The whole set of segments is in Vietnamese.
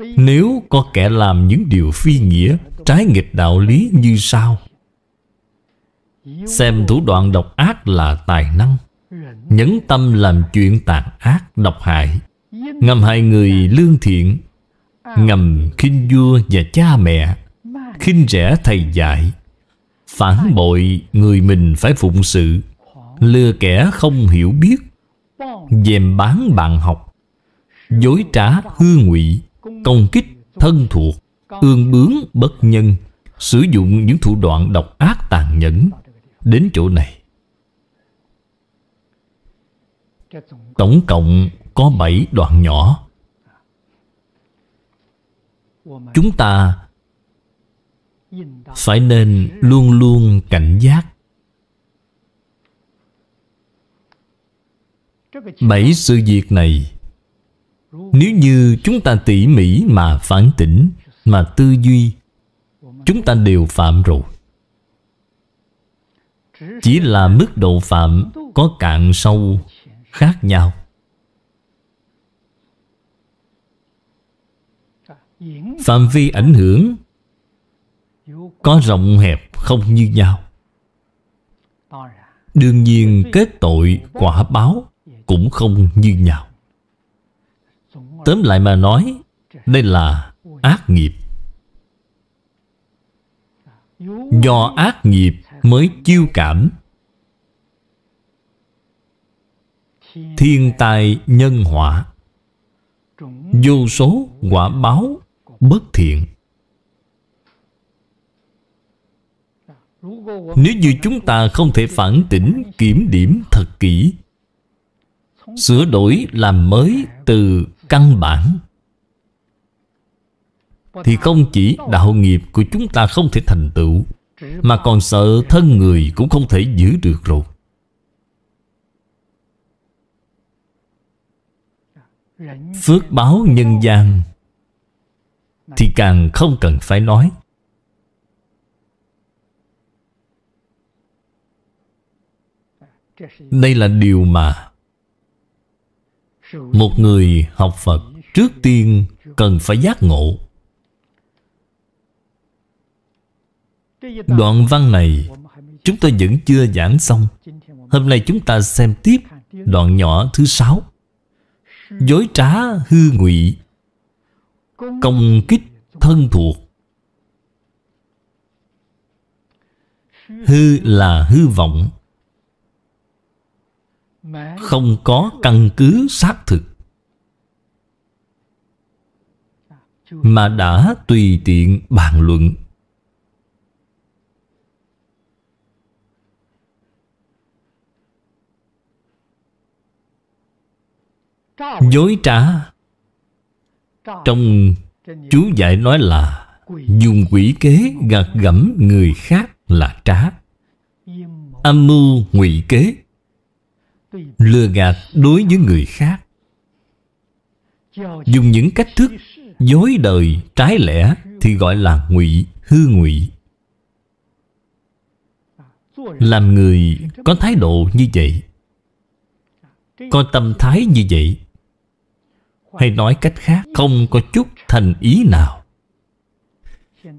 Nếu có kẻ làm những điều phi nghĩa Trái nghịch đạo lý như sao Xem thủ đoạn độc ác là tài năng Nhấn tâm làm chuyện tàn ác độc hại Ngầm hại người lương thiện Ngầm khinh vua và cha mẹ khinh rẻ thầy dạy Phản bội người mình phải phụng sự Lừa kẻ không hiểu biết dèm bán bạn học Dối trá hư ngụy công kích thân thuộc ương bướng bất nhân sử dụng những thủ đoạn độc ác tàn nhẫn đến chỗ này tổng cộng có bảy đoạn nhỏ chúng ta phải nên luôn luôn cảnh giác bảy sự việc này nếu như chúng ta tỉ mỉ mà phản tỉnh mà tư duy chúng ta đều phạm rồi chỉ là mức độ phạm có cạn sâu khác nhau phạm vi ảnh hưởng có rộng hẹp không như nhau đương nhiên kết tội quả báo cũng không như nhau Tóm lại mà nói Đây là ác nghiệp Do ác nghiệp mới chiêu cảm Thiên tai nhân họa Vô số quả báo bất thiện Nếu như chúng ta không thể phản tỉnh Kiểm điểm thật kỹ Sửa đổi làm mới từ căn bản Thì không chỉ đạo nghiệp của chúng ta không thể thành tựu Mà còn sợ thân người cũng không thể giữ được rồi Phước báo nhân gian Thì càng không cần phải nói Đây là điều mà một người học Phật trước tiên cần phải giác ngộ Đoạn văn này chúng tôi vẫn chưa giảng xong Hôm nay chúng ta xem tiếp đoạn nhỏ thứ sáu Dối trá hư ngụy Công kích thân thuộc Hư là hư vọng không có căn cứ xác thực mà đã tùy tiện bàn luận dối trá trong chú giải nói là dùng quỷ kế gạt gẫm người khác là trá âm mưu ngụy kế lừa gạt đối với người khác dùng những cách thức dối đời trái lẽ thì gọi là ngụy hư ngụy làm người có thái độ như vậy có tâm thái như vậy hay nói cách khác không có chút thành ý nào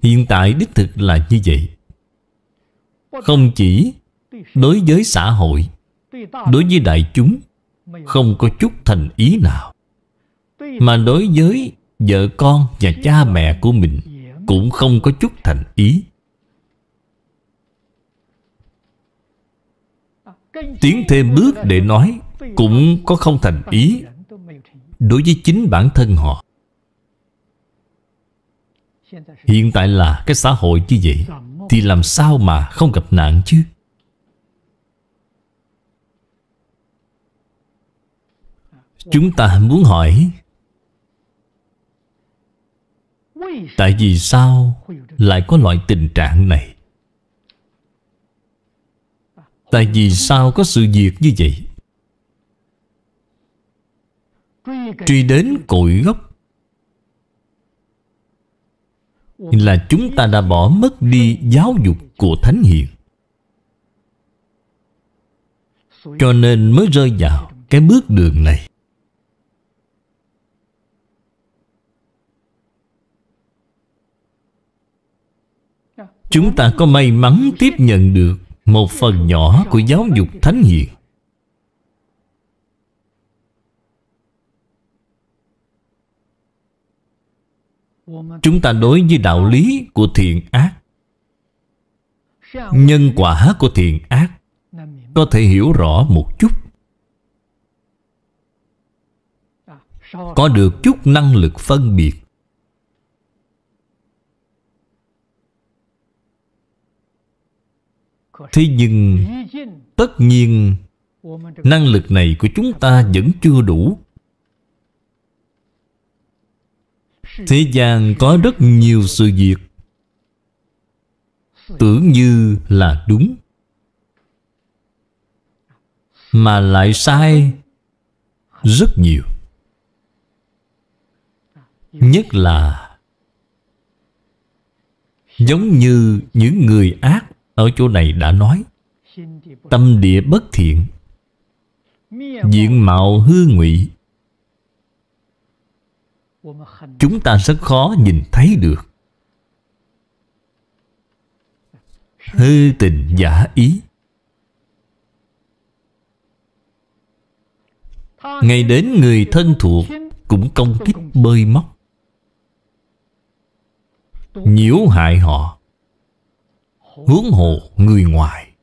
hiện tại đích thực là như vậy không chỉ đối với xã hội đối với đại chúng không có chút thành ý nào mà đối với vợ con và cha mẹ của mình cũng không có chút thành ý tiến thêm bước để nói cũng có không thành ý đối với chính bản thân họ hiện tại là cái xã hội như vậy thì làm sao mà không gặp nạn chứ Chúng ta muốn hỏi Tại vì sao lại có loại tình trạng này? Tại vì sao có sự việc như vậy? Truy đến cội gốc Là chúng ta đã bỏ mất đi giáo dục của Thánh Hiền Cho nên mới rơi vào cái bước đường này Chúng ta có may mắn tiếp nhận được Một phần nhỏ của giáo dục thánh hiền Chúng ta đối với đạo lý của thiện ác Nhân quả của thiện ác Có thể hiểu rõ một chút Có được chút năng lực phân biệt thế nhưng tất nhiên năng lực này của chúng ta vẫn chưa đủ thế gian có rất nhiều sự việc tưởng như là đúng mà lại sai rất nhiều nhất là giống như những người ác ở chỗ này đã nói Tâm địa bất thiện Diện mạo hư ngụy Chúng ta rất khó nhìn thấy được Hư tình giả ý Ngày đến người thân thuộc Cũng công kích bơi móc Nhiễu hại họ huống hồ người ngoài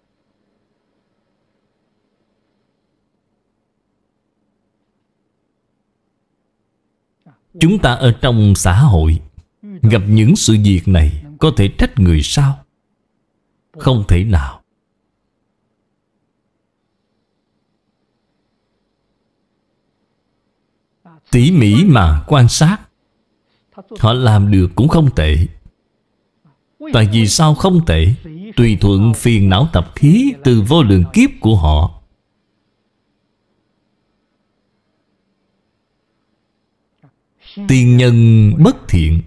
chúng ta ở trong xã hội gặp những sự việc này có thể trách người sao không thể nào tỉ mỉ mà quan sát họ làm được cũng không tệ Tại vì sao không thể Tùy thuận phiền não tập khí Từ vô lượng kiếp của họ Tiên nhân bất thiện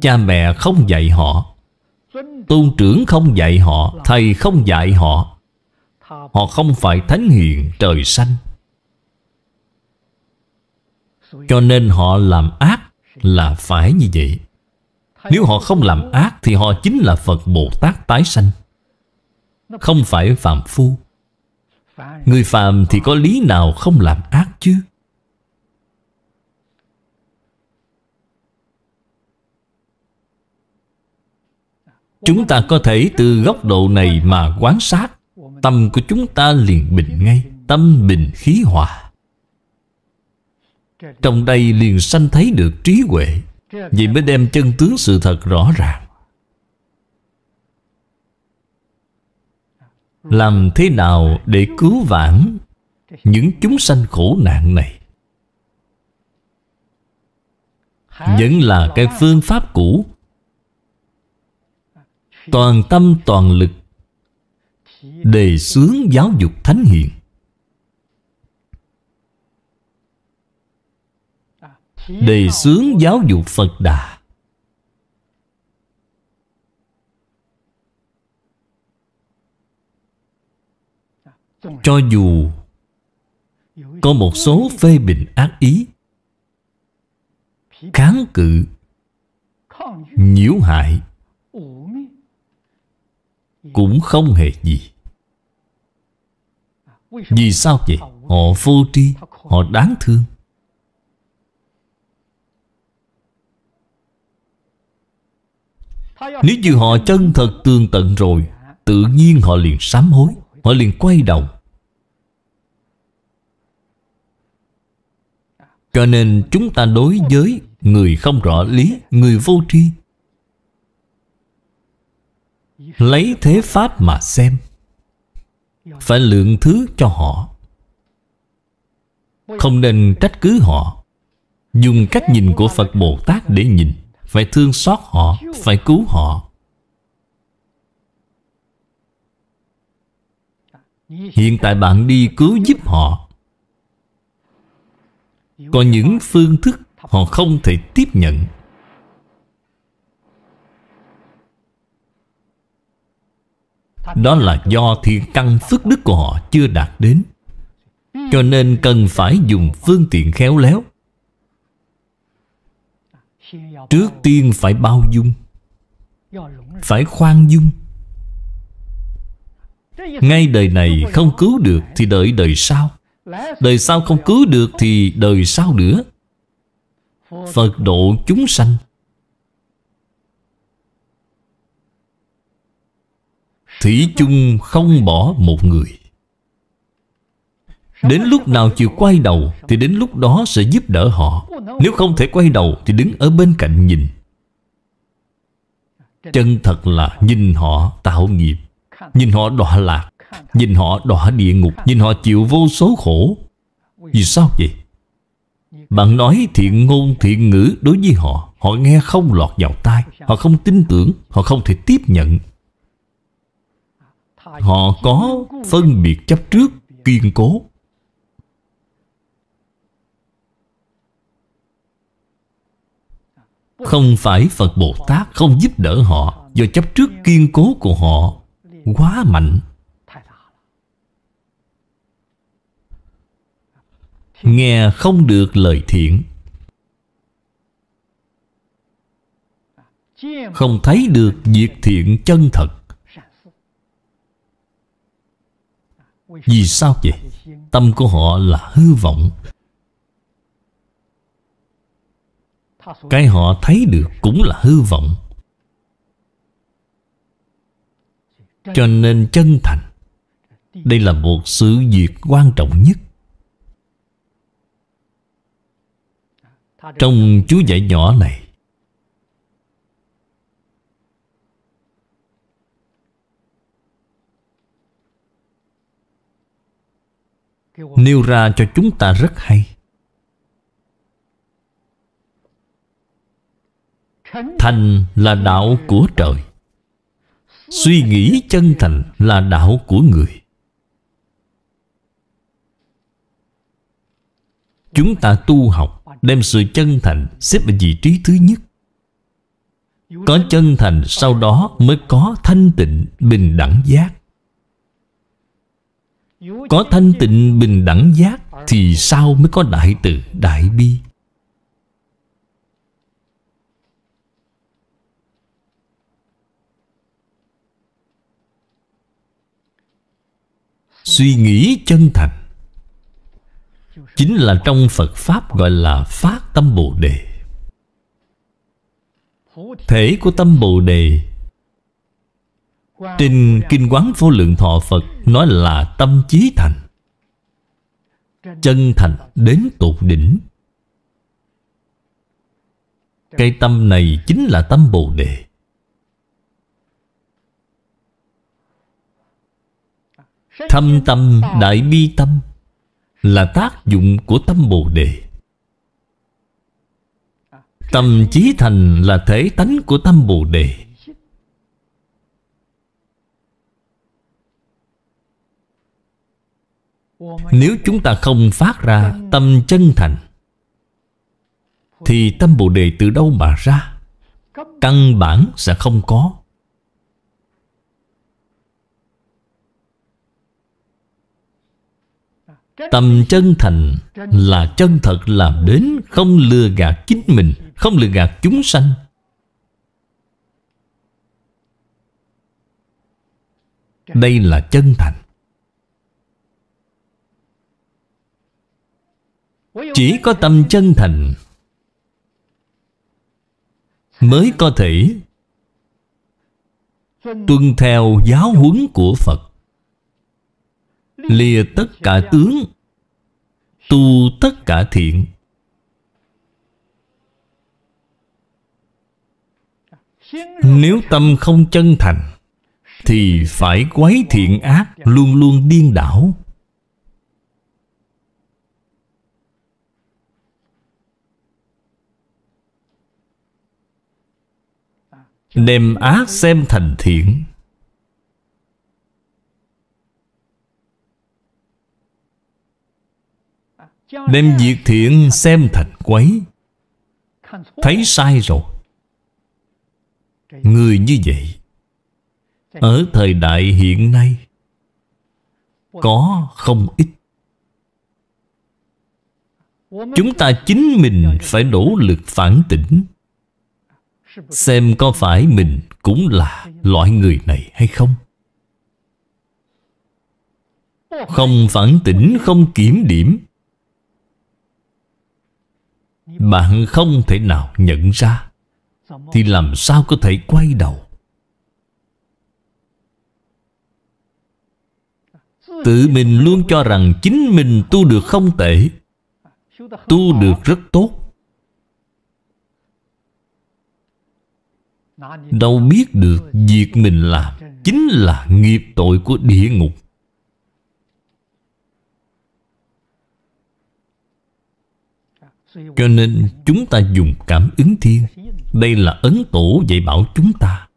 Cha mẹ không dạy họ Tôn trưởng không dạy họ Thầy không dạy họ Họ không phải thánh hiền trời xanh Cho nên họ làm ác Là phải như vậy nếu họ không làm ác Thì họ chính là Phật Bồ Tát tái sanh Không phải phàm phu Người phàm thì có lý nào không làm ác chứ Chúng ta có thể từ góc độ này mà quan sát Tâm của chúng ta liền bình ngay Tâm bình khí hòa Trong đây liền sanh thấy được trí huệ vì mới đem chân tướng sự thật rõ ràng Làm thế nào để cứu vãn Những chúng sanh khổ nạn này Vẫn là cái phương pháp cũ Toàn tâm toàn lực Đề xướng giáo dục thánh hiền đề xướng giáo dục Phật Đà Cho dù có một số phê bình ác ý Kháng cự Nhiễu hại Cũng không hề gì Vì sao vậy? Họ vô tri Họ đáng thương Nếu như họ chân thật tường tận rồi Tự nhiên họ liền sám hối Họ liền quay đầu Cho nên chúng ta đối với Người không rõ lý Người vô tri Lấy thế pháp mà xem Phải lượng thứ cho họ Không nên trách cứ họ Dùng cách nhìn của Phật Bồ Tát để nhìn phải thương xót họ Phải cứu họ Hiện tại bạn đi cứu giúp họ Có những phương thức Họ không thể tiếp nhận Đó là do thiện căn phước đức của họ chưa đạt đến Cho nên cần phải dùng phương tiện khéo léo trước tiên phải bao dung phải khoan dung ngay đời này không cứu được thì đợi đời sau đời sau không cứu được thì đời sau nữa phật độ chúng sanh thủy chung không bỏ một người Đến lúc nào chịu quay đầu Thì đến lúc đó sẽ giúp đỡ họ Nếu không thể quay đầu Thì đứng ở bên cạnh nhìn Chân thật là nhìn họ tạo nghiệp Nhìn họ đọa lạc Nhìn họ đọa địa ngục Nhìn họ chịu vô số khổ Vì sao vậy? Bạn nói thiện ngôn thiện ngữ đối với họ Họ nghe không lọt vào tai Họ không tin tưởng Họ không thể tiếp nhận Họ có phân biệt chấp trước kiên cố Không phải Phật Bồ Tát không giúp đỡ họ Do chấp trước kiên cố của họ Quá mạnh Nghe không được lời thiện Không thấy được việc thiện chân thật Vì sao vậy? Tâm của họ là hư vọng Cái họ thấy được cũng là hư vọng Cho nên chân thành Đây là một sự việc quan trọng nhất Trong chú giải nhỏ này Nêu ra cho chúng ta rất hay Thành là đạo của trời Suy nghĩ chân thành là đạo của người Chúng ta tu học Đem sự chân thành xếp ở vị trí thứ nhất Có chân thành sau đó mới có thanh tịnh bình đẳng giác Có thanh tịnh bình đẳng giác Thì sau mới có đại từ đại bi suy nghĩ chân thành chính là trong phật pháp gọi là phát tâm bồ đề thể của tâm bồ đề trên kinh quán vô lượng thọ phật nói là tâm chí thành chân thành đến tột đỉnh cái tâm này chính là tâm bồ đề Thâm tâm đại bi tâm Là tác dụng của tâm Bồ Đề Tâm trí thành là thể tánh của tâm Bồ Đề Nếu chúng ta không phát ra tâm chân thành Thì tâm Bồ Đề từ đâu mà ra Căn bản sẽ không có Tâm chân thành là chân thật làm đến Không lừa gạt chính mình Không lừa gạt chúng sanh Đây là chân thành Chỉ có tâm chân thành Mới có thể Tuân theo giáo huấn của Phật Lìa tất cả tướng Tu tất cả thiện Nếu tâm không chân thành Thì phải quấy thiện ác Luôn luôn điên đảo Đem ác xem thành thiện Đem việc thiện xem thành quấy Thấy sai rồi Người như vậy Ở thời đại hiện nay Có không ít Chúng ta chính mình phải nỗ lực phản tỉnh Xem có phải mình cũng là loại người này hay không Không phản tỉnh, không kiểm điểm bạn không thể nào nhận ra Thì làm sao có thể quay đầu Tự mình luôn cho rằng chính mình tu được không tệ Tu được rất tốt Đâu biết được việc mình làm Chính là nghiệp tội của địa ngục Cho nên chúng ta dùng cảm ứng thiên Đây là ấn tổ dạy bảo chúng ta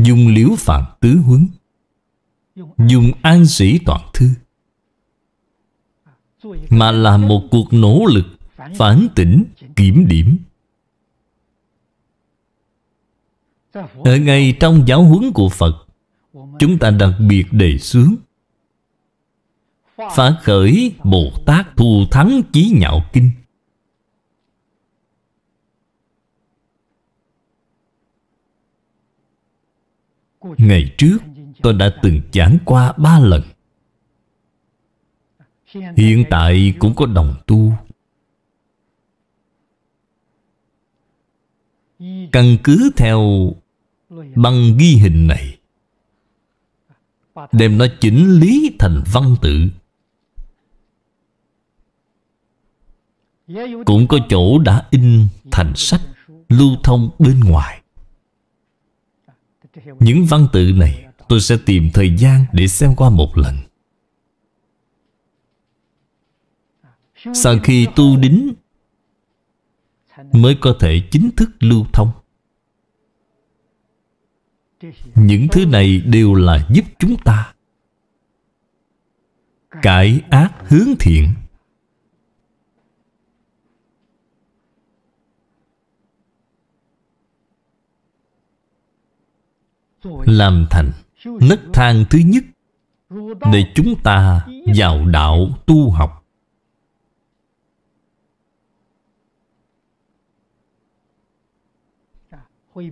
Dùng liễu phạm tứ huấn Dùng an sĩ toàn thư Mà là một cuộc nỗ lực Phản tỉnh, kiểm điểm Ở ngay trong giáo huấn của Phật Chúng ta đặc biệt đề xướng Phá khởi Bồ Tát Thù Thắng Chí Nhạo Kinh Ngày trước tôi đã từng giảng qua ba lần Hiện tại cũng có đồng tu Căn cứ theo băng ghi hình này Đem nó chỉnh lý thành văn tự Cũng có chỗ đã in thành sách lưu thông bên ngoài Những văn tự này tôi sẽ tìm thời gian để xem qua một lần Sau khi tu đính Mới có thể chính thức lưu thông Những thứ này đều là giúp chúng ta Cải ác hướng thiện làm thành nấc thang thứ nhất để chúng ta vào đạo tu học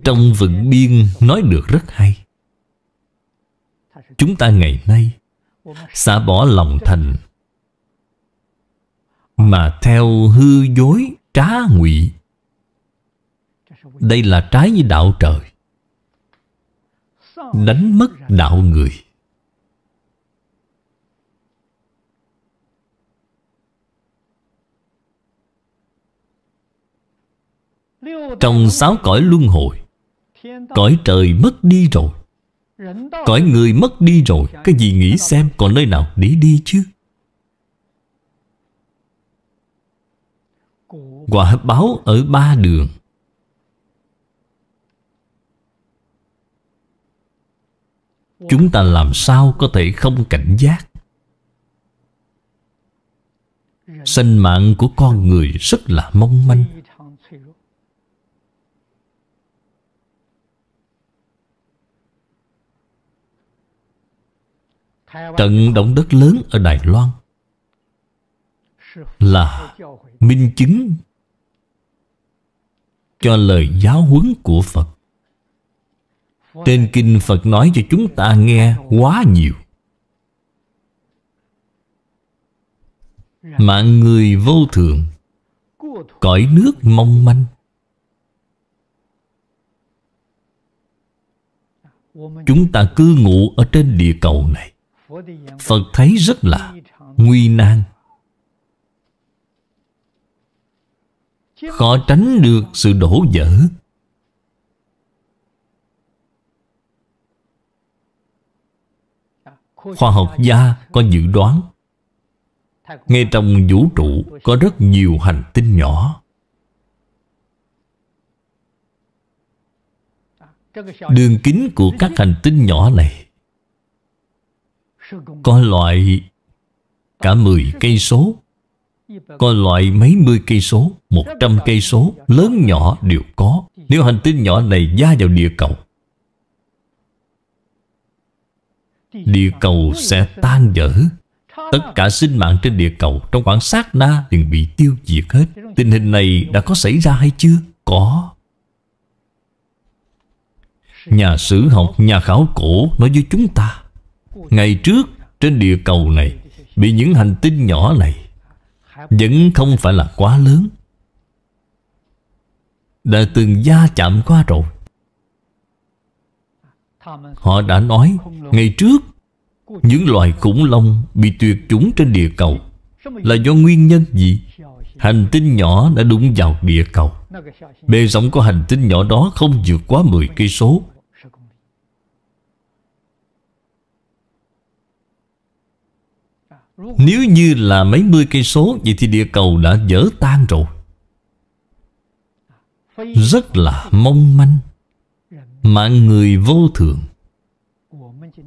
trong vận biên nói được rất hay chúng ta ngày nay xả bỏ lòng thành mà theo hư dối trá ngụy đây là trái với đạo trời Đánh mất đạo người Trong sáu cõi luân hồi Cõi trời mất đi rồi Cõi người mất đi rồi Cái gì nghĩ xem còn nơi nào để đi chứ Quả báo ở ba đường Chúng ta làm sao có thể không cảnh giác Sinh mạng của con người rất là mong manh Trận động đất lớn ở Đài Loan Là minh chứng Cho lời giáo huấn của Phật trên kinh Phật nói cho chúng ta nghe quá nhiều Mạng người vô thường Cõi nước mong manh Chúng ta cư ngụ ở trên địa cầu này Phật thấy rất là nguy nan Khó tránh được sự đổ vỡ Khoa học gia có dự đoán Ngay trong vũ trụ có rất nhiều hành tinh nhỏ Đường kính của các hành tinh nhỏ này Có loại cả 10 cây số có loại mấy mươi cây số, một trăm cây số, lớn nhỏ đều có. Nếu hành tinh nhỏ này gia vào địa cầu, Địa cầu sẽ tan vỡ Tất cả sinh mạng trên địa cầu Trong khoảng sát na liền bị tiêu diệt hết Tình hình này đã có xảy ra hay chưa? Có Nhà sử học, nhà khảo cổ nói với chúng ta Ngày trước trên địa cầu này Bị những hành tinh nhỏ này Vẫn không phải là quá lớn Đã từng gia chạm qua rồi Họ đã nói Ngày trước Những loài khủng long bị tuyệt chủng trên địa cầu Là do nguyên nhân gì? Hành tinh nhỏ đã đụng vào địa cầu Bề rộng của hành tinh nhỏ đó không vượt quá 10 cây số Nếu như là mấy mươi cây số Vậy thì địa cầu đã vỡ tan rồi Rất là mong manh Mạng người vô thường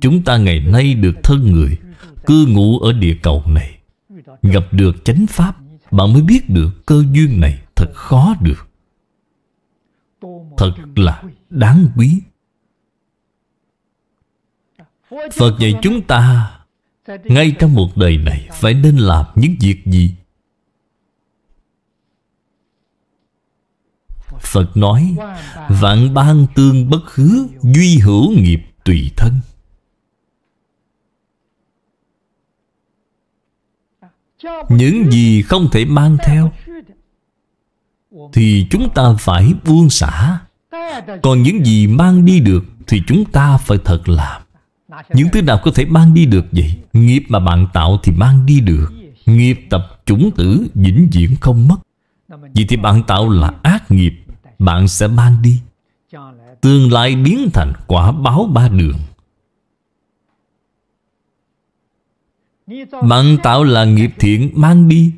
Chúng ta ngày nay được thân người Cư ngụ ở địa cầu này Gặp được chánh pháp Bạn mới biết được cơ duyên này thật khó được Thật là đáng quý Phật dạy chúng ta Ngay trong một đời này Phải nên làm những việc gì Phật nói Vạn ban tương bất hứa Duy hữu nghiệp tùy thân Những gì không thể mang theo Thì chúng ta phải buông xả Còn những gì mang đi được Thì chúng ta phải thật làm Những thứ nào có thể mang đi được vậy Nghiệp mà bạn tạo thì mang đi được Nghiệp tập chủng tử vĩnh viễn không mất Vì thì bạn tạo là ác nghiệp bạn sẽ mang đi tương lai biến thành quả báo ba đường bạn tạo là nghiệp thiện mang đi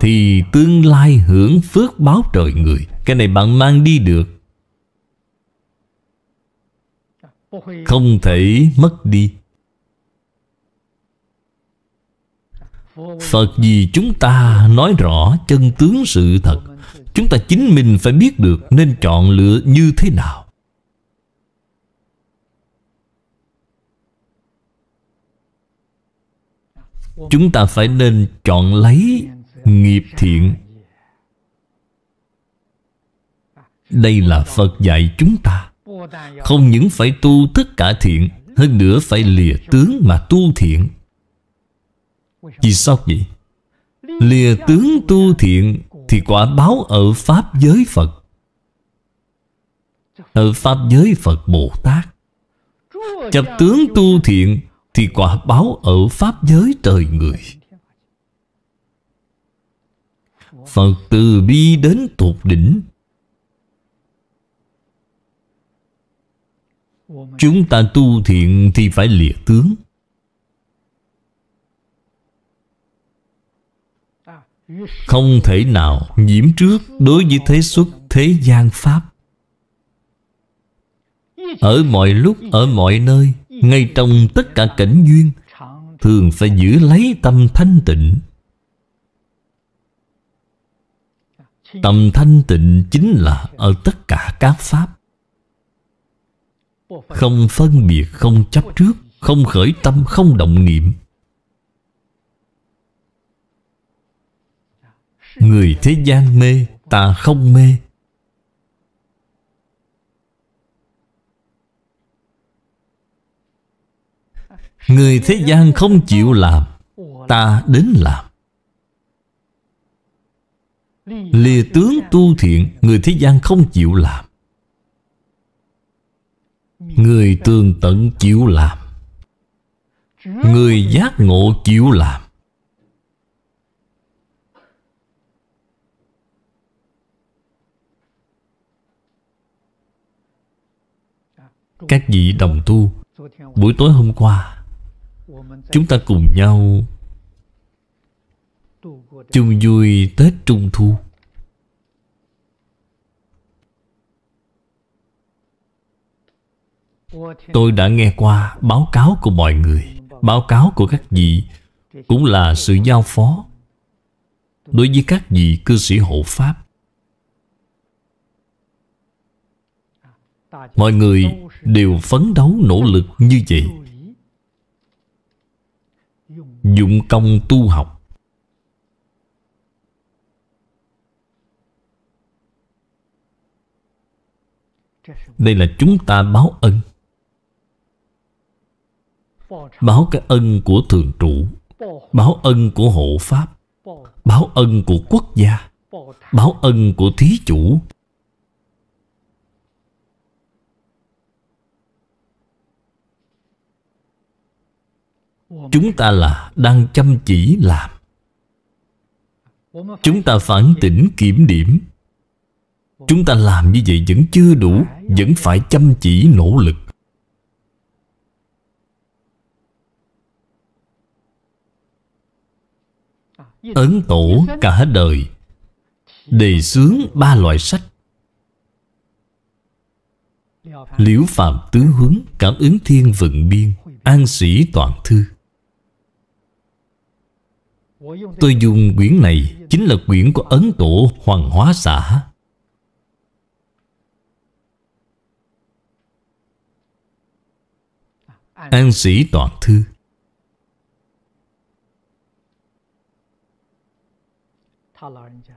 thì tương lai hưởng phước báo trời người cái này bạn mang đi được không thể mất đi phật gì chúng ta nói rõ chân tướng sự thật Chúng ta chính mình phải biết được nên chọn lựa như thế nào. Chúng ta phải nên chọn lấy nghiệp thiện. Đây là Phật dạy chúng ta. Không những phải tu tất cả thiện, hơn nữa phải lìa tướng mà tu thiện. Vì sao vậy? Lìa tướng tu thiện thì quả báo ở Pháp giới Phật Ở Pháp giới Phật Bồ Tát Chập tướng tu thiện Thì quả báo ở Pháp giới trời người Phật từ bi đến tột đỉnh Chúng ta tu thiện thì phải lìa tướng Không thể nào nhiễm trước đối với thế xuất thế gian Pháp Ở mọi lúc, ở mọi nơi Ngay trong tất cả cảnh duyên Thường phải giữ lấy tâm thanh tịnh Tâm thanh tịnh chính là ở tất cả các Pháp Không phân biệt, không chấp trước Không khởi tâm, không động niệm Người thế gian mê Ta không mê Người thế gian không chịu làm Ta đến làm Lìa tướng tu thiện Người thế gian không chịu làm Người tường tận chịu làm Người giác ngộ chịu làm Các vị đồng tu Buổi tối hôm qua Chúng ta cùng nhau Chung vui Tết Trung Thu Tôi đã nghe qua báo cáo của mọi người Báo cáo của các vị Cũng là sự giao phó Đối với các vị cư sĩ hộ Pháp Mọi người đều phấn đấu nỗ lực như vậy dụng công tu học đây là chúng ta báo ân báo cái ân của thường trụ báo ân của hộ pháp báo ân của quốc gia báo ân của thí chủ Chúng ta là đang chăm chỉ làm Chúng ta phản tỉnh kiểm điểm Chúng ta làm như vậy vẫn chưa đủ Vẫn phải chăm chỉ nỗ lực Ấn Tổ cả đời Đề xướng ba loại sách Liễu Phạm Tứ hướng Cảm ứng Thiên Vận Biên An Sĩ Toàn Thư Tôi dùng quyển này Chính là quyển của Ấn Tổ Hoàng Hóa Xã An Sĩ Toàn Thư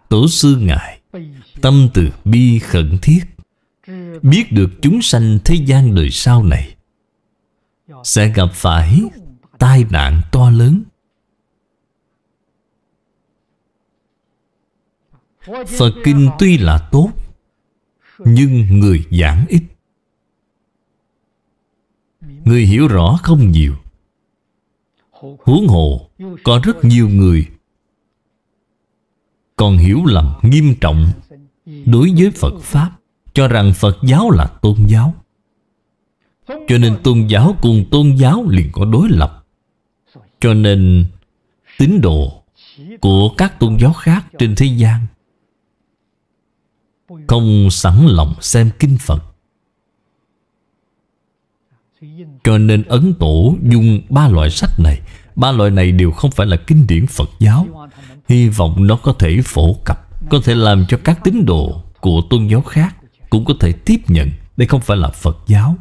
Tổ sư Ngài Tâm từ bi khẩn thiết Biết được chúng sanh thế gian đời sau này Sẽ gặp phải tai nạn to lớn Phật Kinh tuy là tốt Nhưng người giảng ít Người hiểu rõ không nhiều Huống hồ Có rất nhiều người Còn hiểu lầm nghiêm trọng Đối với Phật Pháp Cho rằng Phật giáo là tôn giáo Cho nên tôn giáo cùng tôn giáo liền có đối lập Cho nên tín đồ của các tôn giáo khác trên thế gian không sẵn lòng xem kinh Phật. Cho nên Ấn Tổ dùng ba loại sách này Ba loại này đều không phải là kinh điển Phật giáo Hy vọng nó có thể phổ cập Có thể làm cho các tín đồ của tôn giáo khác Cũng có thể tiếp nhận Đây không phải là Phật giáo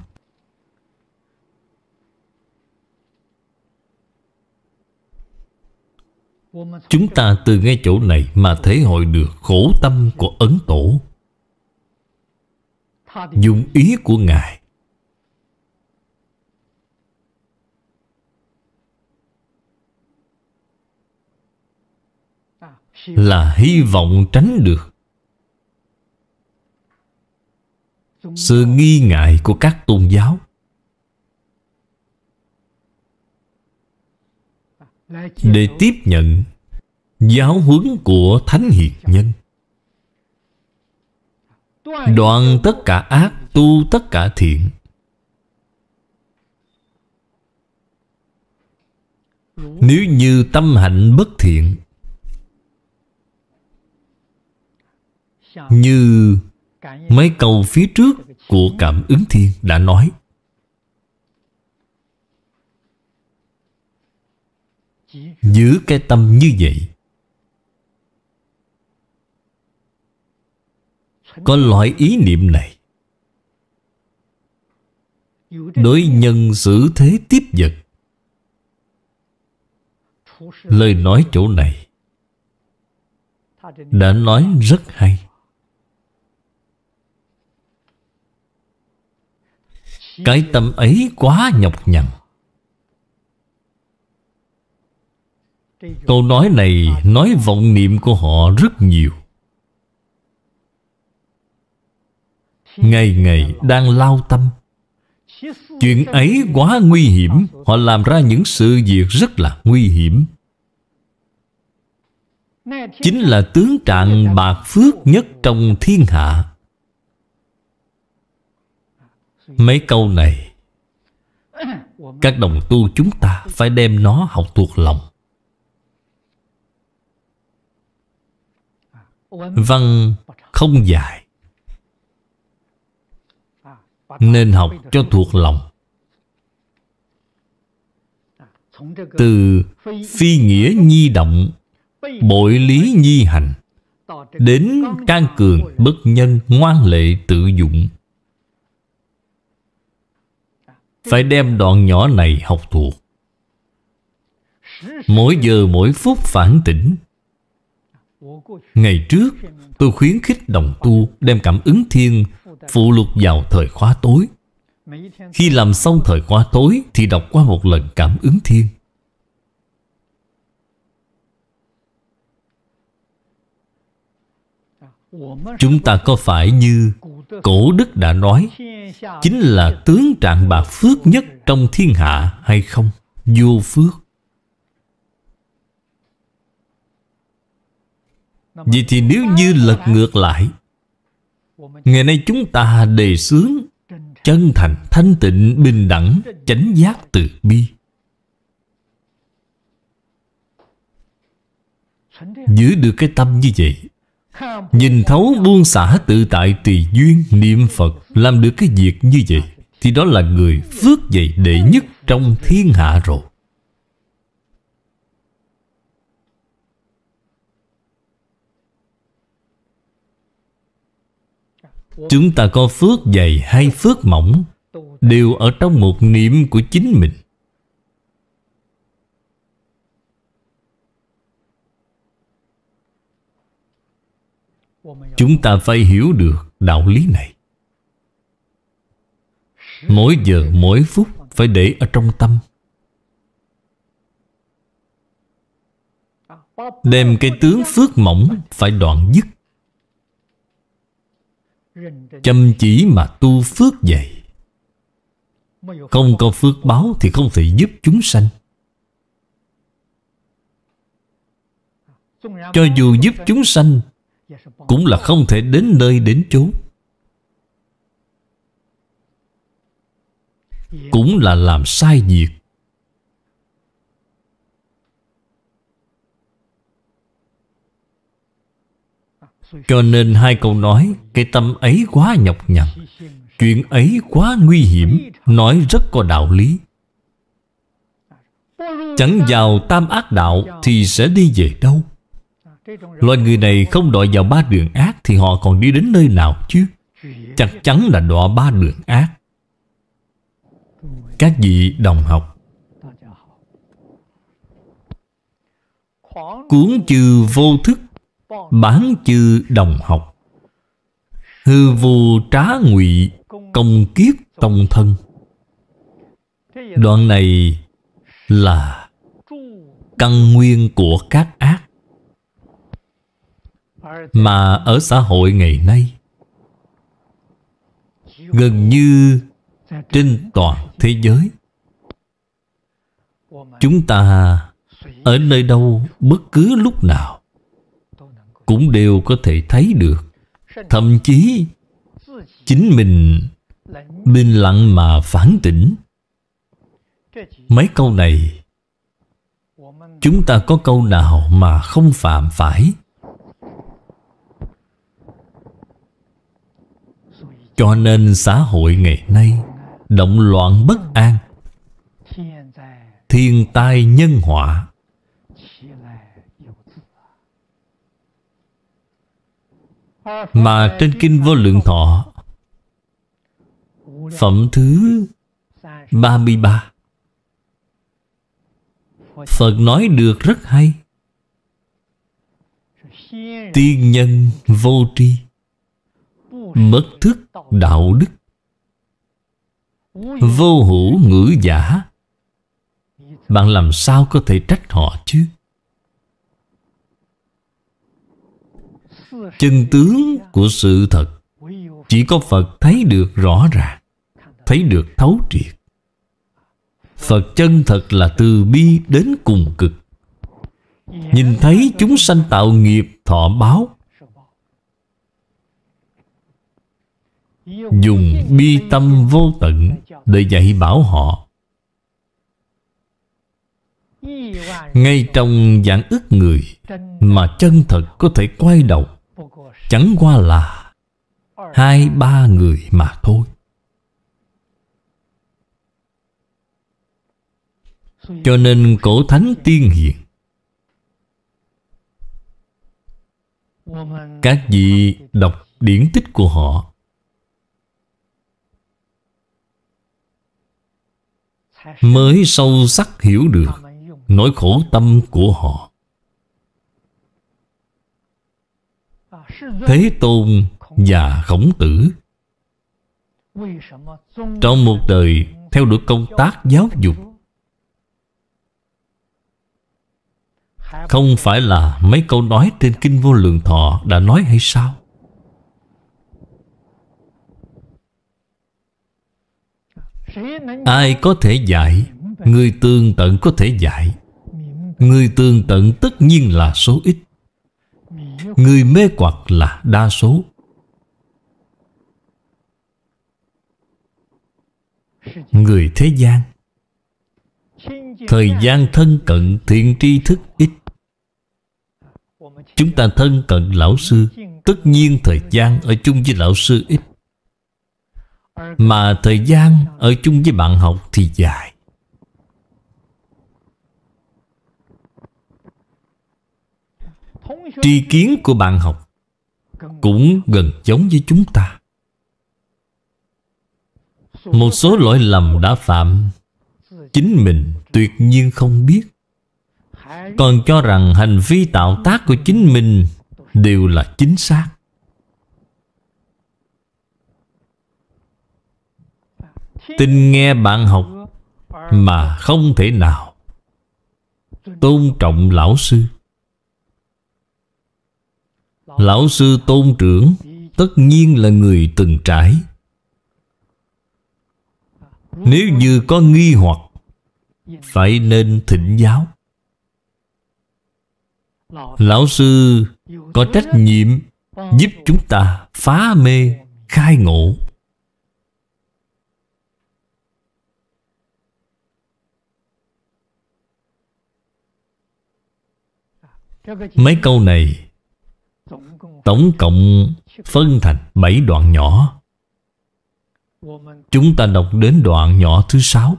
Chúng ta từ ngay chỗ này mà thể hội được khổ tâm của Ấn Tổ dụng ý của Ngài. Là hy vọng tránh được Sự nghi ngại của các tôn giáo Để tiếp nhận giáo huấn của Thánh Hiền Nhân Đoạn tất cả ác Tu tất cả thiện Nếu như tâm hạnh bất thiện Như mấy câu phía trước của cảm ứng thiên đã nói Giữ cái tâm như vậy Có loại ý niệm này Đối nhân xử thế tiếp vật Lời nói chỗ này Đã nói rất hay Cái tâm ấy quá nhọc nhằn Câu nói này nói vọng niệm của họ rất nhiều Ngày ngày đang lao tâm Chuyện ấy quá nguy hiểm Họ làm ra những sự việc rất là nguy hiểm Chính là tướng trạng bạc phước nhất trong thiên hạ Mấy câu này Các đồng tu chúng ta phải đem nó học thuộc lòng Văn không dài nên học cho thuộc lòng Từ phi nghĩa nhi động Bội lý nhi hành Đến can cường bất nhân ngoan lệ tự dụng Phải đem đoạn nhỏ này học thuộc Mỗi giờ mỗi phút phản tỉnh Ngày trước tôi khuyến khích đồng tu Đem cảm ứng thiên Phụ lục vào thời khóa tối Khi làm xong thời khóa tối Thì đọc qua một lần cảm ứng thiên Chúng ta có phải như Cổ Đức đã nói Chính là tướng trạng bạc phước nhất trong thiên hạ hay không? Vô phước Vậy thì nếu như lật ngược lại Ngày nay chúng ta đề xướng Chân thành, thanh tịnh, bình đẳng, chánh giác từ bi Giữ được cái tâm như vậy Nhìn thấu buông xả tự tại tùy duyên niệm Phật Làm được cái việc như vậy Thì đó là người phước dày đệ nhất trong thiên hạ rồi Chúng ta có phước dày hay phước mỏng Đều ở trong một niệm của chính mình Chúng ta phải hiểu được đạo lý này Mỗi giờ mỗi phút phải để ở trong tâm Đem cái tướng phước mỏng phải đoạn dứt chăm chỉ mà tu phước dạy không có phước báo thì không thể giúp chúng sanh cho dù giúp chúng sanh cũng là không thể đến nơi đến chốn cũng là làm sai việc Cho nên hai câu nói Cái tâm ấy quá nhọc nhằn Chuyện ấy quá nguy hiểm Nói rất có đạo lý Chẳng vào tam ác đạo Thì sẽ đi về đâu Loài người này không đọa vào ba đường ác Thì họ còn đi đến nơi nào chứ Chắc chắn là đọa ba đường ác Các vị đồng học Cuốn chư vô thức Bán chư đồng học Hư vô trá ngụy Công kiết tông thân Đoạn này là Căn nguyên của các ác Mà ở xã hội ngày nay Gần như trên toàn thế giới Chúng ta ở nơi đâu bất cứ lúc nào cũng đều có thể thấy được thậm chí chính mình bình lặng mà phản tỉnh mấy câu này chúng ta có câu nào mà không phạm phải cho nên xã hội ngày nay động loạn bất an thiên tai nhân họa Mà trên Kinh Vô Lượng Thọ Phẩm thứ 33 Phật nói được rất hay Tiên nhân vô tri Mất thức đạo đức Vô hữu ngữ giả Bạn làm sao có thể trách họ chứ Chân tướng của sự thật Chỉ có Phật thấy được rõ ràng Thấy được thấu triệt Phật chân thật là từ bi đến cùng cực Nhìn thấy chúng sanh tạo nghiệp thọ báo Dùng bi tâm vô tận Để dạy bảo họ Ngay trong dạng ức người Mà chân thật có thể quay đầu chẳng qua là hai ba người mà thôi cho nên cổ thánh tiên hiền các vị đọc điển tích của họ mới sâu sắc hiểu được nỗi khổ tâm của họ Thế Tôn và Khổng Tử Trong một đời theo đuổi công tác giáo dục Không phải là mấy câu nói trên Kinh Vô Lượng Thọ đã nói hay sao? Ai có thể dạy Người tương tận có thể dạy Người tương tận tất nhiên là số ít người mê quạt là đa số. Người thế gian Thời gian thân cận thiện tri thức ít Chúng ta thân cận lão sư Tất nhiên thời gian ở chung với lão sư ít Mà thời gian ở chung với bạn học thì dài tri kiến của bạn học cũng gần giống với chúng ta một số lỗi lầm đã phạm chính mình tuyệt nhiên không biết còn cho rằng hành vi tạo tác của chính mình đều là chính xác tin nghe bạn học mà không thể nào tôn trọng lão sư Lão sư tôn trưởng Tất nhiên là người từng trải Nếu như có nghi hoặc Phải nên thỉnh giáo Lão sư có trách nhiệm Giúp chúng ta phá mê khai ngộ Mấy câu này Tổng cộng phân thành 7 đoạn nhỏ Chúng ta đọc đến đoạn nhỏ thứ sáu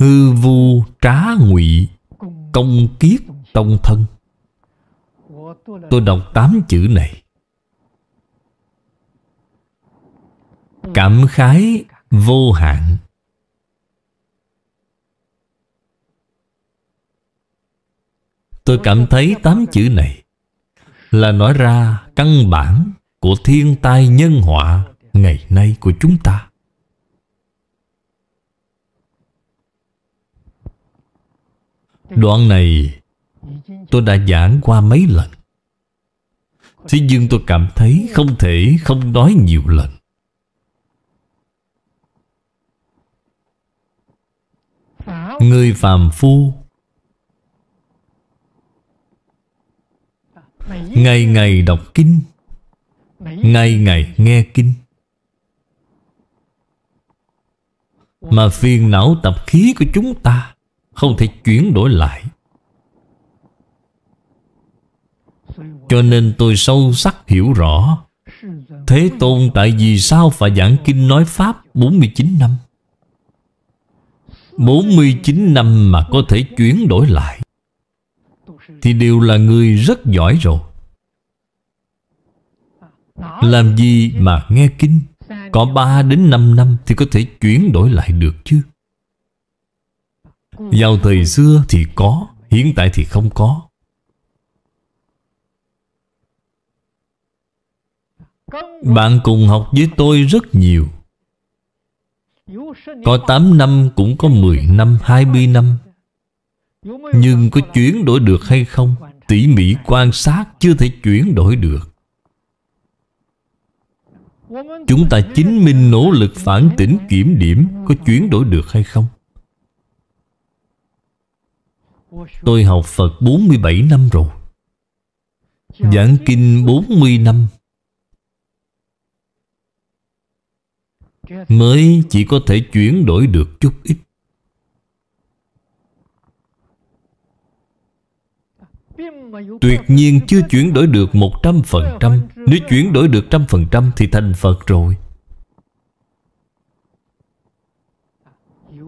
Hư vu trá ngụy Công kiết tông thân Tôi đọc 8 chữ này Cảm khái vô hạn Tôi cảm thấy tám chữ này là nói ra căn bản của thiên tai nhân họa ngày nay của chúng ta. Đoạn này tôi đã giảng qua mấy lần. Thế nhưng tôi cảm thấy không thể không nói nhiều lần. Người phàm phu Ngày ngày đọc kinh Ngày ngày nghe kinh Mà phiền não tập khí của chúng ta Không thể chuyển đổi lại Cho nên tôi sâu sắc hiểu rõ Thế Tôn tại vì sao phải giảng kinh nói Pháp 49 năm 49 năm mà có thể chuyển đổi lại Thì đều là người rất giỏi rồi làm gì mà nghe kinh Có 3 đến 5 năm Thì có thể chuyển đổi lại được chứ Vào thời xưa thì có Hiện tại thì không có Bạn cùng học với tôi rất nhiều Có 8 năm cũng có 10 năm 20 năm Nhưng có chuyển đổi được hay không Tỉ mỉ quan sát chưa thể chuyển đổi được Chúng ta chính mình nỗ lực phản tỉnh kiểm điểm Có chuyển đổi được hay không Tôi học Phật 47 năm rồi Giảng kinh 40 năm Mới chỉ có thể chuyển đổi được chút ít Tuyệt nhiên chưa chuyển đổi được 100% Nếu chuyển đổi được trăm phần trăm thì thành Phật rồi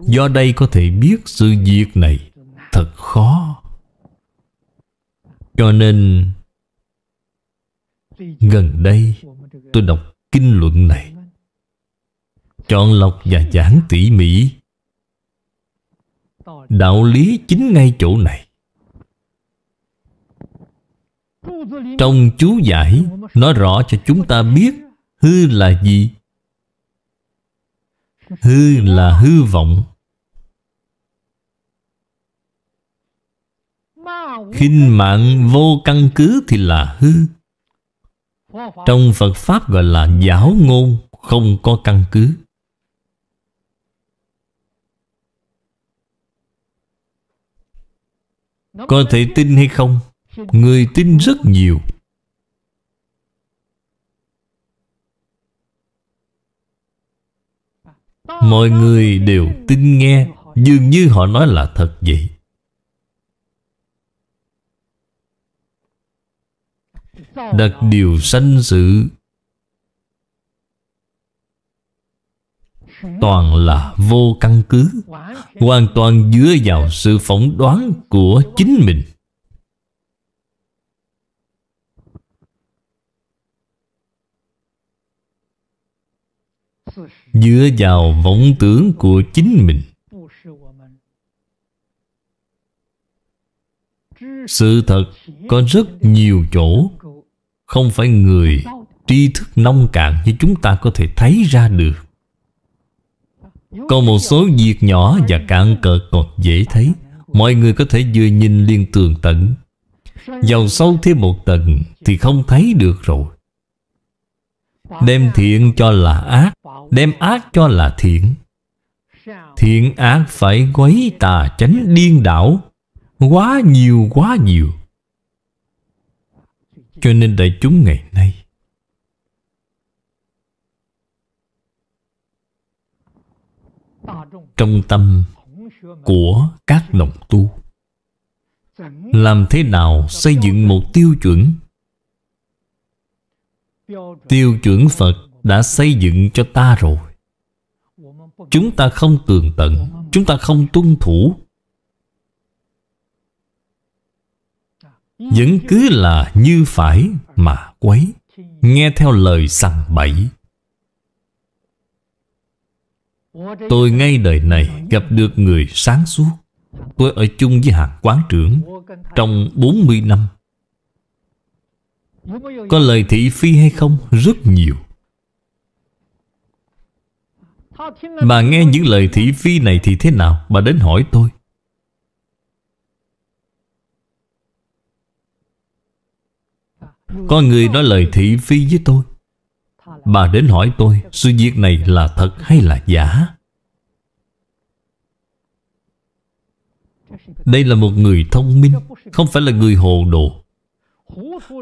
Do đây có thể biết sự việc này thật khó Cho nên Gần đây tôi đọc kinh luận này Chọn lọc và giảng tỉ mỉ Đạo lý chính ngay chỗ này trong chú giải Nói rõ cho chúng ta biết Hư là gì Hư là hư vọng khinh mạng vô căn cứ thì là hư Trong Phật Pháp gọi là giáo ngôn Không có căn cứ Có thể tin hay không người tin rất nhiều mọi người đều tin nghe dường như họ nói là thật vậy đặt điều sanh sự toàn là vô căn cứ hoàn toàn dựa vào sự phỏng đoán của chính mình dựa vào vọng tưởng của chính mình sự thật có rất nhiều chỗ không phải người tri thức nông cạn như chúng ta có thể thấy ra được còn một số việc nhỏ và cạn cợt còn dễ thấy Mọi người có thể vừa nhìn liên tường tận vào sâu thêm một tầng Thì không thấy được rồi Đem thiện cho là ác Đem ác cho là thiện Thiện ác phải quấy tà chánh điên đảo Quá nhiều quá nhiều Cho nên đại chúng ngày nay Trong tâm của các đồng tu Làm thế nào xây dựng một tiêu chuẩn tiêu chuẩn Phật đã xây dựng cho ta rồi Chúng ta không tường tận Chúng ta không tuân thủ Vẫn cứ là như phải mà quấy Nghe theo lời sằng bậy Tôi ngay đời này gặp được người sáng suốt Tôi ở chung với hàng quán trưởng Trong 40 năm có lời thị phi hay không rất nhiều bà nghe những lời thị phi này thì thế nào bà đến hỏi tôi có người nói lời thị phi với tôi bà đến hỏi tôi sự việc này là thật hay là giả đây là một người thông minh không phải là người hồ đồ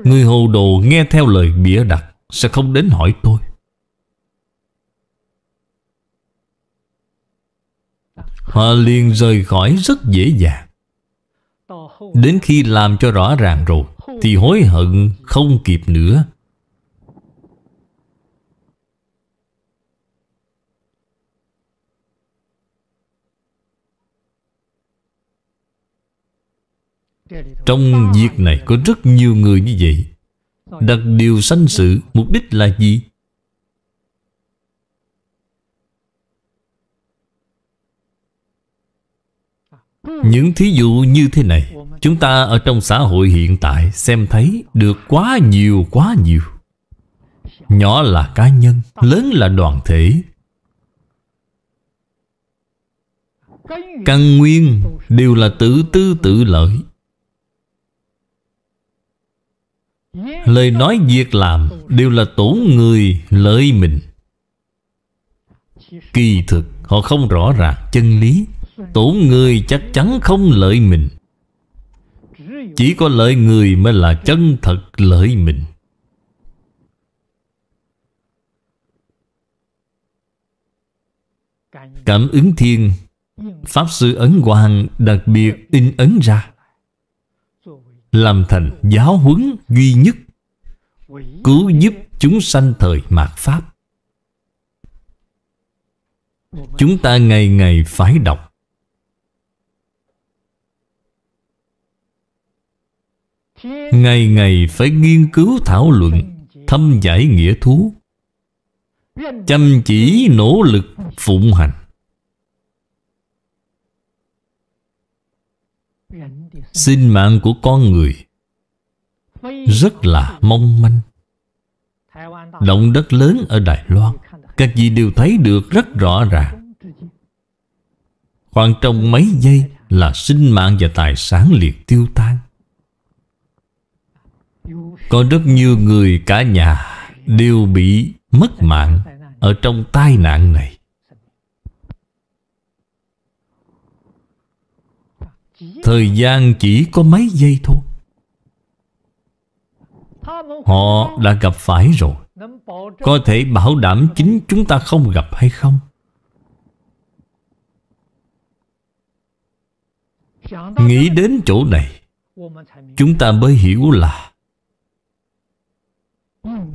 Người hồ đồ nghe theo lời bịa đặt Sẽ không đến hỏi tôi Họ liền rời khỏi rất dễ dàng Đến khi làm cho rõ ràng rồi Thì hối hận không kịp nữa Trong việc này có rất nhiều người như vậy Đặt điều sanh sự Mục đích là gì? Những thí dụ như thế này Chúng ta ở trong xã hội hiện tại Xem thấy được quá nhiều quá nhiều Nhỏ là cá nhân Lớn là đoàn thể Căn nguyên đều là tự tư tự lợi Lời nói việc làm Đều là tổn người lợi mình Kỳ thực Họ không rõ ràng chân lý Tổn người chắc chắn không lợi mình Chỉ có lợi người mới là chân thật lợi mình Cảm ứng thiên Pháp Sư Ấn quang đặc biệt in ấn ra làm thành giáo huấn duy nhất cứu giúp chúng sanh thời mạt pháp chúng ta ngày ngày phải đọc ngày ngày phải nghiên cứu thảo luận thâm giải nghĩa thú chăm chỉ nỗ lực phụng hành sinh mạng của con người rất là mong manh động đất lớn ở đài loan các vị đều thấy được rất rõ ràng khoảng trong mấy giây là sinh mạng và tài sản liệt tiêu tan có rất nhiều người cả nhà đều bị mất mạng ở trong tai nạn này Thời gian chỉ có mấy giây thôi Họ đã gặp phải rồi Có thể bảo đảm chính chúng ta không gặp hay không Nghĩ đến chỗ này Chúng ta mới hiểu là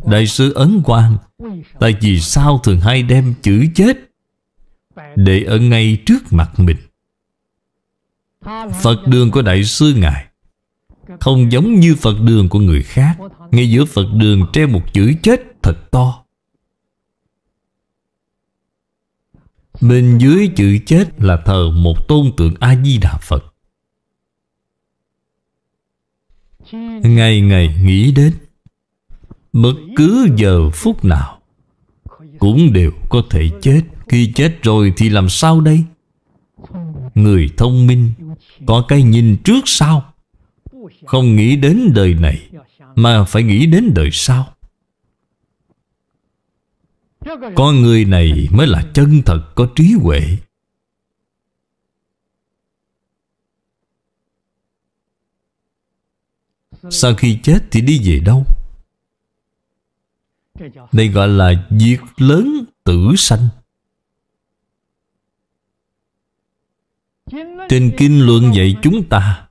Đại sư Ấn Quang Tại vì sao thường hay đem chữ chết Để ở ngay trước mặt mình Phật đường của Đại sư Ngài Không giống như Phật đường của người khác Ngay giữa Phật đường treo một chữ chết thật to Bên dưới chữ chết là thờ một tôn tượng A-di-đà Phật Ngày ngày nghĩ đến Bất cứ giờ phút nào Cũng đều có thể chết Khi chết rồi thì làm sao đây? Người thông minh có cái nhìn trước sau Không nghĩ đến đời này Mà phải nghĩ đến đời sau Con người này mới là chân thật có trí huệ Sau khi chết thì đi về đâu? Đây gọi là diệt lớn tử sanh Trên kinh luận dạy chúng ta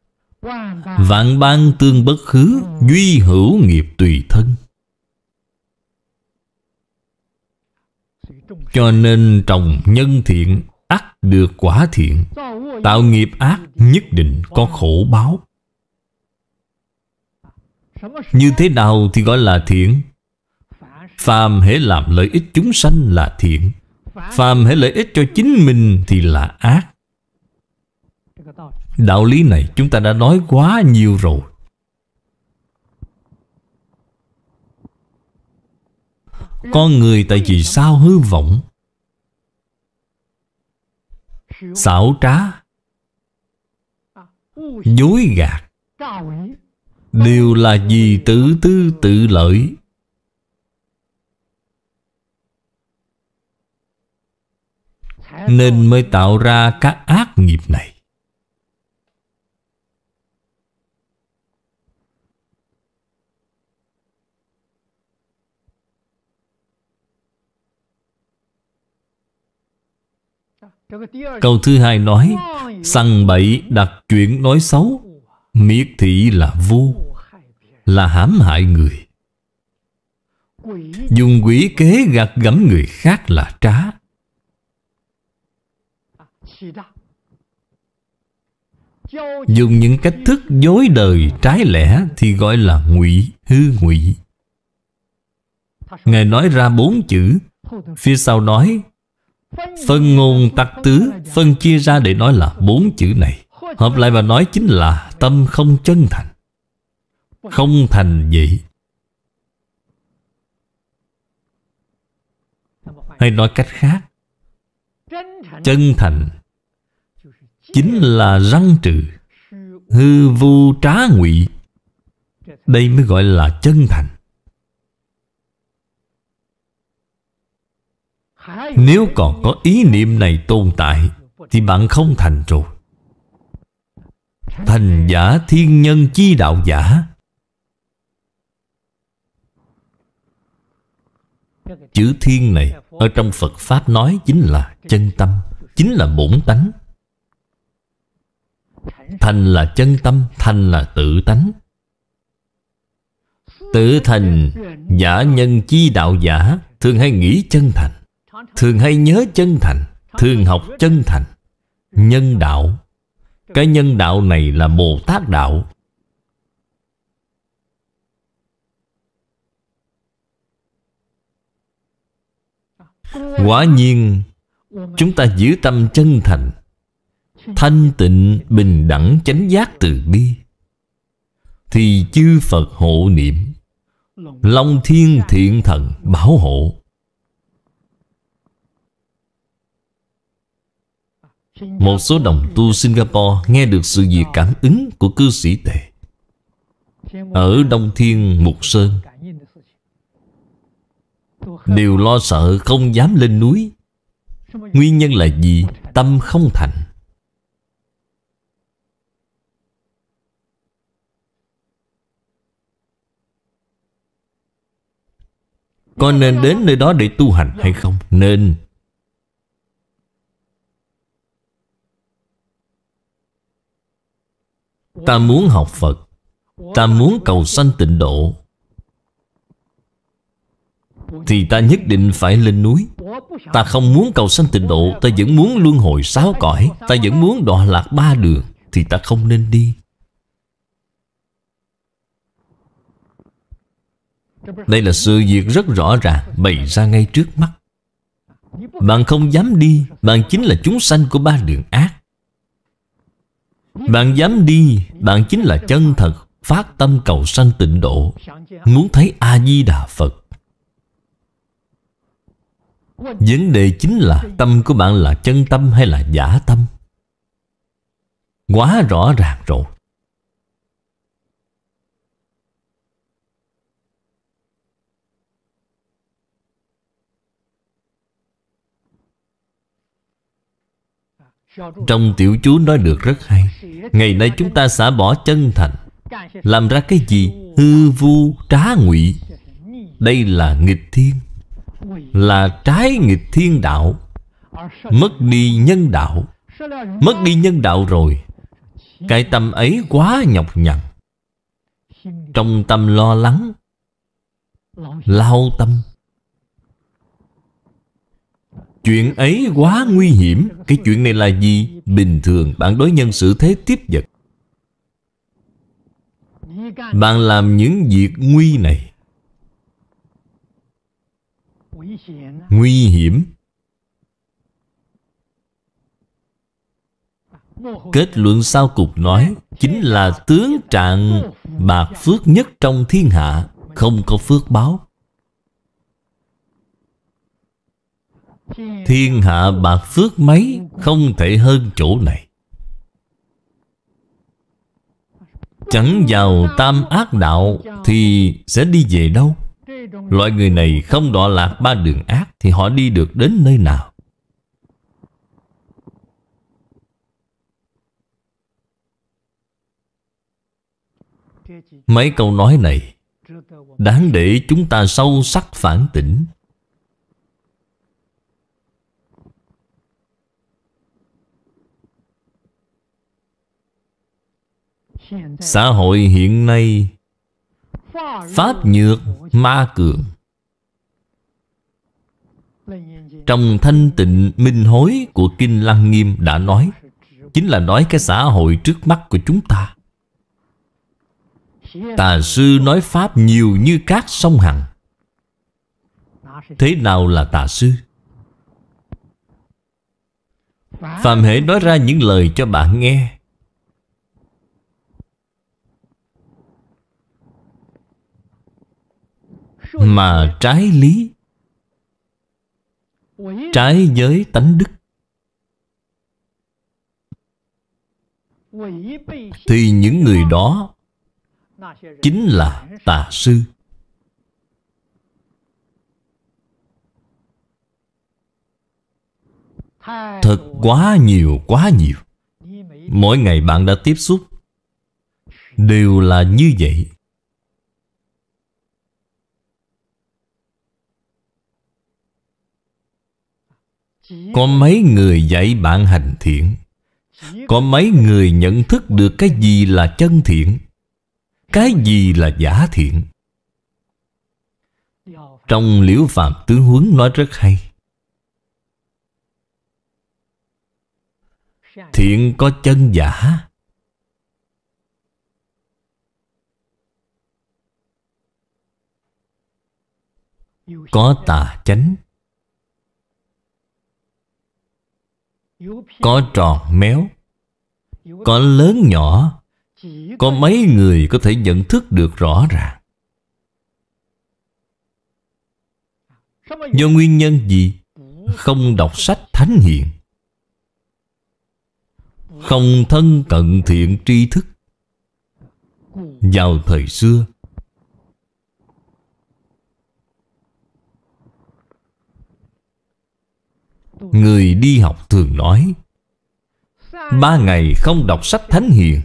Vạn ban tương bất khứ Duy hữu nghiệp tùy thân Cho nên trồng nhân thiện ắt được quả thiện Tạo nghiệp ác nhất định có khổ báo Như thế nào thì gọi là thiện Phàm hễ làm lợi ích chúng sanh là thiện Phàm hễ lợi ích cho chính mình thì là ác Đạo lý này chúng ta đã nói quá nhiều rồi. Con người tại vì sao hư vọng? Xảo trá Dối gạt Đều là vì tự tư tự lợi Nên mới tạo ra các ác nghiệp này Câu thứ hai nói Săn bậy đặt chuyện nói xấu Miệt thị là vu Là hãm hại người Dùng quỷ kế gạt gẫm người khác là trá Dùng những cách thức dối đời trái lẽ Thì gọi là ngụy hư ngụy Ngài nói ra bốn chữ Phía sau nói Phân ngôn tắc tứ Phân chia ra để nói là bốn chữ này Hợp lại và nói chính là Tâm không chân thành Không thành vậy Hay nói cách khác Chân thành Chính là răng trừ Hư vu trá ngụy Đây mới gọi là chân thành Nếu còn có ý niệm này tồn tại Thì bạn không thành rồi Thành giả thiên nhân chi đạo giả Chữ thiên này Ở trong Phật Pháp nói chính là chân tâm Chính là bổn tánh Thành là chân tâm Thành là tự tánh Tự thành giả nhân chi đạo giả Thường hay nghĩ chân thành Thường hay nhớ chân thành Thường học chân thành Nhân đạo Cái nhân đạo này là Bồ Tát Đạo Quả nhiên Chúng ta giữ tâm chân thành Thanh tịnh bình đẳng chánh giác từ bi Thì chư Phật hộ niệm Long thiên thiện thần bảo hộ Một số đồng tu Singapore nghe được sự việc cảm ứng của cư sĩ tệ Ở Đông Thiên Mục Sơn Đều lo sợ không dám lên núi Nguyên nhân là gì? Tâm không thành Có nên đến nơi đó để tu hành hay không? Nên Ta muốn học Phật Ta muốn cầu sanh tịnh độ Thì ta nhất định phải lên núi Ta không muốn cầu sanh tịnh độ Ta vẫn muốn luân hồi sáu cõi Ta vẫn muốn đọa lạc ba đường Thì ta không nên đi Đây là sự việc rất rõ ràng Bày ra ngay trước mắt Bạn không dám đi Bạn chính là chúng sanh của ba đường ác bạn dám đi Bạn chính là chân thật Phát tâm cầu sanh tịnh độ Muốn thấy A-di-đà Phật Vấn đề chính là Tâm của bạn là chân tâm hay là giả tâm Quá rõ ràng rồi Trong tiểu chú nói được rất hay Ngày nay chúng ta xả bỏ chân thành Làm ra cái gì hư vu trá ngụy Đây là nghịch thiên Là trái nghịch thiên đạo Mất đi nhân đạo Mất đi nhân đạo rồi Cái tâm ấy quá nhọc nhằn Trong tâm lo lắng Lao tâm Chuyện ấy quá nguy hiểm Cái chuyện này là gì? Bình thường bạn đối nhân xử thế tiếp vật Bạn làm những việc nguy này Nguy hiểm Kết luận sau cục nói Chính là tướng trạng bạc phước nhất trong thiên hạ Không có phước báo Thiên hạ bạc phước mấy Không thể hơn chỗ này Chẳng vào tam ác đạo Thì sẽ đi về đâu Loại người này không đọa lạc ba đường ác Thì họ đi được đến nơi nào Mấy câu nói này Đáng để chúng ta sâu sắc phản tỉnh Xã hội hiện nay Pháp nhược ma cường Trong thanh tịnh minh hối của Kinh Lăng Nghiêm đã nói Chính là nói cái xã hội trước mắt của chúng ta Tà sư nói Pháp nhiều như cát sông hằng Thế nào là tà sư? Phạm hệ nói ra những lời cho bạn nghe mà trái lý trái với tánh đức thì những người đó chính là tà sư thật quá nhiều quá nhiều mỗi ngày bạn đã tiếp xúc đều là như vậy Có mấy người dạy bạn hành thiện Có mấy người nhận thức được cái gì là chân thiện Cái gì là giả thiện Trong liễu phạm tứ huấn nói rất hay Thiện có chân giả Có tà chánh Có tròn méo Có lớn nhỏ Có mấy người có thể nhận thức được rõ ràng Do nguyên nhân gì Không đọc sách thánh hiện Không thân cận thiện tri thức Vào thời xưa Người đi học thường nói Ba ngày không đọc sách thánh hiền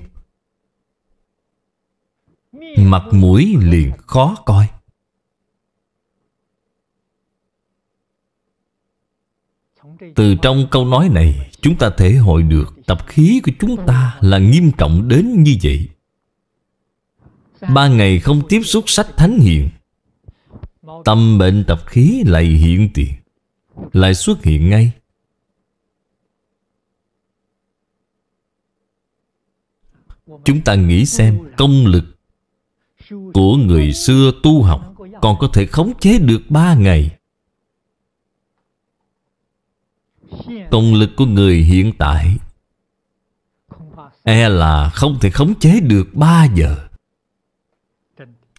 Mặt mũi liền khó coi Từ trong câu nói này Chúng ta thể hội được tập khí của chúng ta là nghiêm trọng đến như vậy Ba ngày không tiếp xúc sách thánh hiền Tâm bệnh tập khí lại hiện tiền lại xuất hiện ngay. Chúng ta nghĩ xem công lực của người xưa tu học còn có thể khống chế được ba ngày. Công lực của người hiện tại e là không thể khống chế được ba giờ.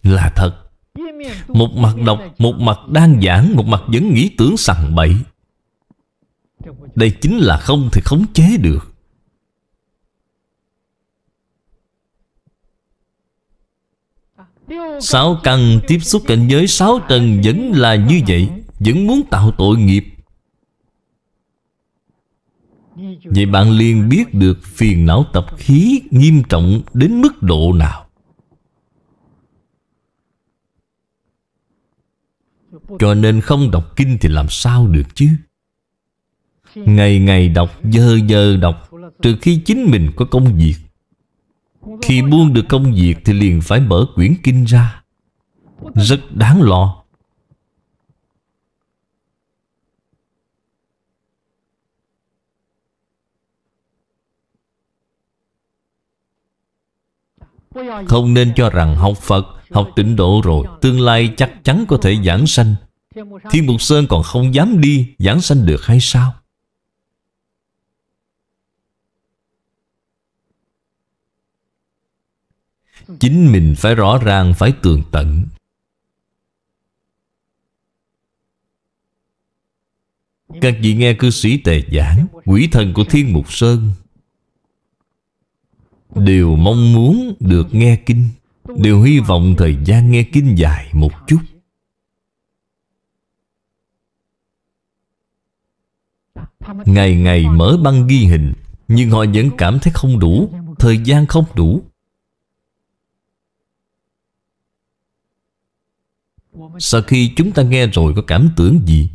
Là thật. Một mặt đọc, một mặt đang giảng Một mặt vẫn nghĩ tưởng sằng bậy Đây chính là không thì khống chế được Sáu căn tiếp xúc cảnh giới sáu trần Vẫn là như vậy Vẫn muốn tạo tội nghiệp Vậy bạn liền biết được phiền não tập khí nghiêm trọng đến mức độ nào Cho nên không đọc kinh thì làm sao được chứ Ngày ngày đọc, giờ giờ đọc Trừ khi chính mình có công việc Khi buông được công việc thì liền phải mở quyển kinh ra Rất đáng lo Không nên cho rằng học Phật Học tịnh độ rồi Tương lai chắc chắn có thể giảng sanh Thiên Mục Sơn còn không dám đi Giảng sanh được hay sao Chính mình phải rõ ràng Phải tường tận Các vị nghe cư sĩ tề giảng Quỷ thần của Thiên Mục Sơn Đều mong muốn được nghe kinh Đều hy vọng thời gian nghe kinh dài một chút Ngày ngày mở băng ghi hình Nhưng họ vẫn cảm thấy không đủ Thời gian không đủ Sau khi chúng ta nghe rồi có cảm tưởng gì?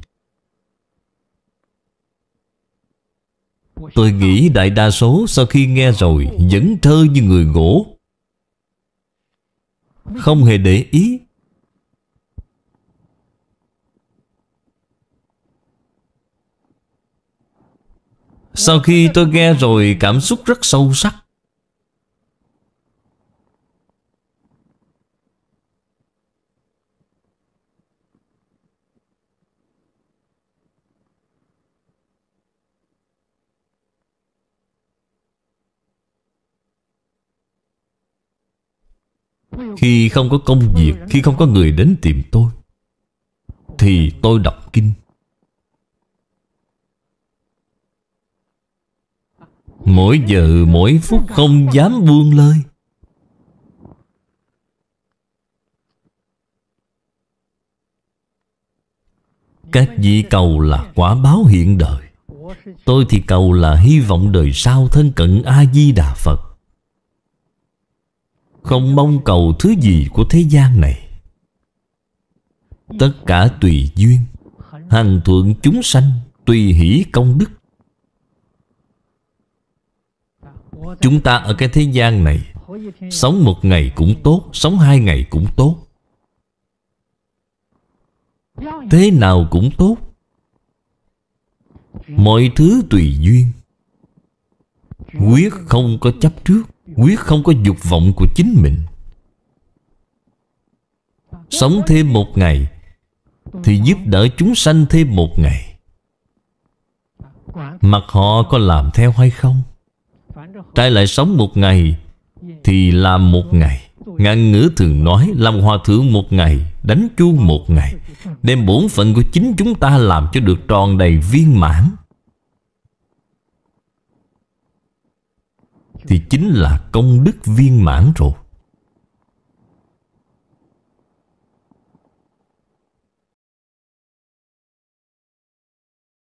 Tôi nghĩ đại đa số sau khi nghe rồi Vẫn thơ như người gỗ không hề để ý. Sau khi tôi nghe rồi cảm xúc rất sâu sắc. Ừ, khi không có công ừ, việc Khi không có người đến tìm tôi Thì tôi đọc kinh Mỗi giờ mỗi phút không dám buông lơi Các vị cầu là quả báo hiện đời Tôi thì cầu là hy vọng đời sau thân cận A-di-đà Phật không mong cầu thứ gì của thế gian này Tất cả tùy duyên Hằng thượng chúng sanh Tùy hỷ công đức Chúng ta ở cái thế gian này Sống một ngày cũng tốt Sống hai ngày cũng tốt Thế nào cũng tốt Mọi thứ tùy duyên Quyết không có chấp trước quyết không có dục vọng của chính mình Sống thêm một ngày Thì giúp đỡ chúng sanh thêm một ngày Mặc họ có làm theo hay không Trái lại sống một ngày Thì làm một ngày Ngạn ngữ thường nói Làm hòa thượng một ngày Đánh chuông một ngày Đem bổn phận của chính chúng ta Làm cho được tròn đầy viên mãn thì chính là công đức viên mãn rồi